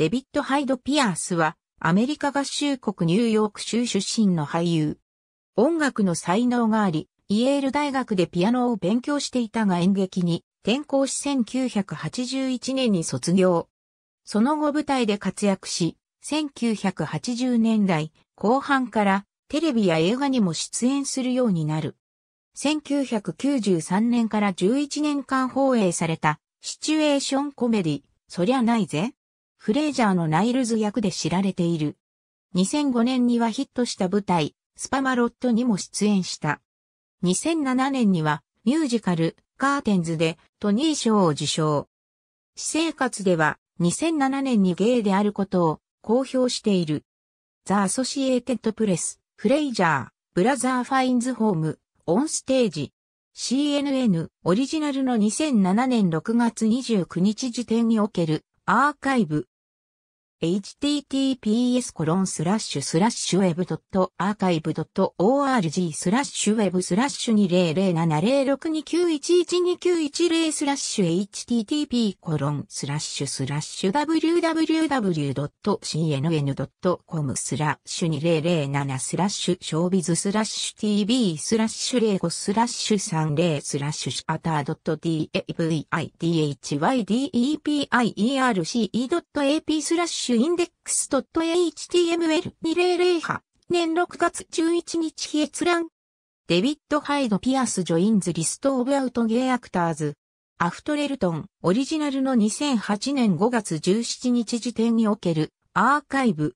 デビッド・ハイド・ピアースは、アメリカ合衆国ニューヨーク州出身の俳優。音楽の才能があり、イエール大学でピアノを勉強していたが演劇に転校し1981年に卒業。その後舞台で活躍し、1980年代後半からテレビや映画にも出演するようになる。1993年から11年間放映されたシチュエーションコメディ、そりゃないぜ。フレイジャーのナイルズ役で知られている。2005年にはヒットした舞台、スパマロットにも出演した。2007年にはミュージカル、カーテンズでトニー賞を受賞。私生活では2007年にゲイであることを公表している。ザ・アソシエーテッド・プレス、フレイジャー、ブラザー・ファインズ・ホーム、オンステージ。CNN オリジナルの2007年6月29日時点におけるアーカイブ https コロンスラッシュスラッシュウェブドットアーカイブドット org スラッシュウェブスラッシュ20070629112910スラッシュ http コロンスラッシュスラッシュ www.cnn.com スラッシュ2007スラッシュショービズスラッシュ tv スラッシュ05スラッシュ30スラッシュアタードット .davidhydepier.ce.ap スラッシュュインデックス .html200 年6月11日閲覧。デビッド・ハイド・ピアス・ジョインズ・リスト・オブ・アウト・ゲイ・アクターズ。アフトレルトン、オリジナルの2008年5月17日時点における、アーカイブ、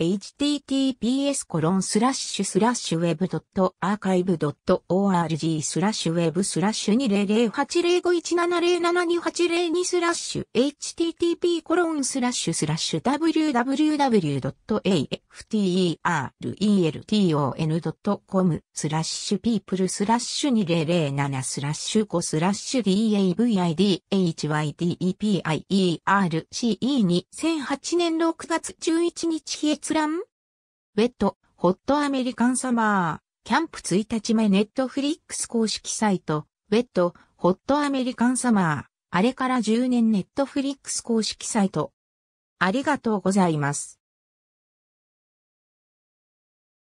https コロンスラッシュスラッシュウェブドットアーカイブドット org スラッシュウェブスラッシュ20080517072802スラッシュ http コロンスラッシュスラッシュ www.afterelton.com スラッシュ people スラッシュ2007スラッシュ5スラッシュ davidhydeperce2008 i 年6月11日日閲覧ウェット、ホットアメリカンサマー、キャンプ1日目ネットフリックス公式サイト、ウェット、ホットアメリカンサマー、あれから10年ネットフリックス公式サイト。ありがとうございます。